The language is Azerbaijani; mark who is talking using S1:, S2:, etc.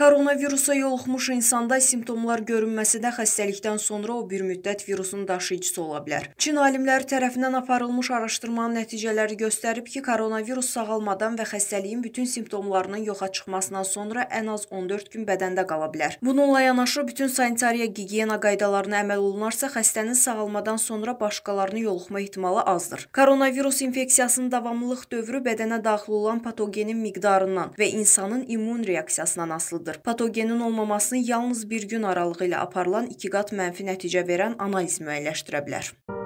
S1: Koronavirusa yoluxmuş insanda simptomlar görünməsi də xəstəlikdən sonra o bir müddət virusun daşıyıcısı ola bilər. Çin alimləri tərəfindən aparılmış araşdırmanın nəticələri göstərib ki, koronavirus sağalmadan və xəstəliyin bütün simptomlarının yoxa çıxmasından sonra ən az 14 gün bədəndə qala bilər. Bununla yanaşı bütün sanitariya gigiyena qaydalarına əməl olunarsa, xəstənin sağalmadan sonra başqalarını yoluxma ehtimalı azdır. Koronavirus infeksiyasının davamlılıq dövrü bədənə daxil olan patogenin miqdarından və insanın immun reaksiyasından asılıdır lazımdır. Patogenin olmamasını yalnız bir gün aralığı ilə aparılan ikiqat mənfi nəticə verən analiz müəyyənləşdirə bilər.